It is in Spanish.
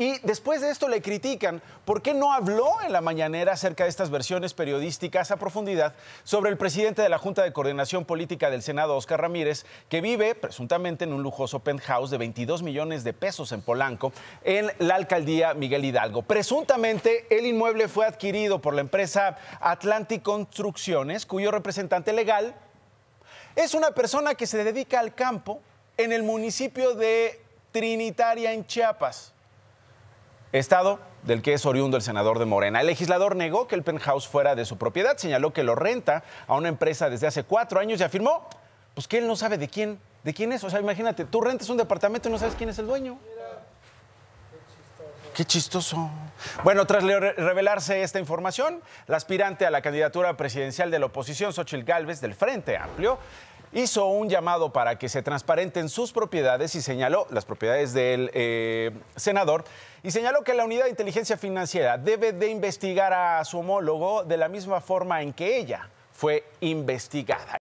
Y después de esto le critican por qué no habló en la mañanera acerca de estas versiones periodísticas a profundidad sobre el presidente de la Junta de Coordinación Política del Senado, Oscar Ramírez, que vive presuntamente en un lujoso penthouse de 22 millones de pesos en Polanco, en la alcaldía Miguel Hidalgo. Presuntamente el inmueble fue adquirido por la empresa Atlantic Construcciones, cuyo representante legal es una persona que se dedica al campo en el municipio de Trinitaria, en Chiapas estado del que es oriundo el senador de Morena. El legislador negó que el penthouse fuera de su propiedad, señaló que lo renta a una empresa desde hace cuatro años y afirmó pues, que él no sabe de quién, de quién es. O sea, imagínate, tú rentas un departamento y no sabes quién es el dueño. Qué chistoso. Bueno, tras revelarse esta información, la aspirante a la candidatura presidencial de la oposición, Xochitl Gálvez, del Frente Amplio, hizo un llamado para que se transparenten sus propiedades y señaló las propiedades del eh, senador y señaló que la unidad de inteligencia financiera debe de investigar a su homólogo de la misma forma en que ella fue investigada.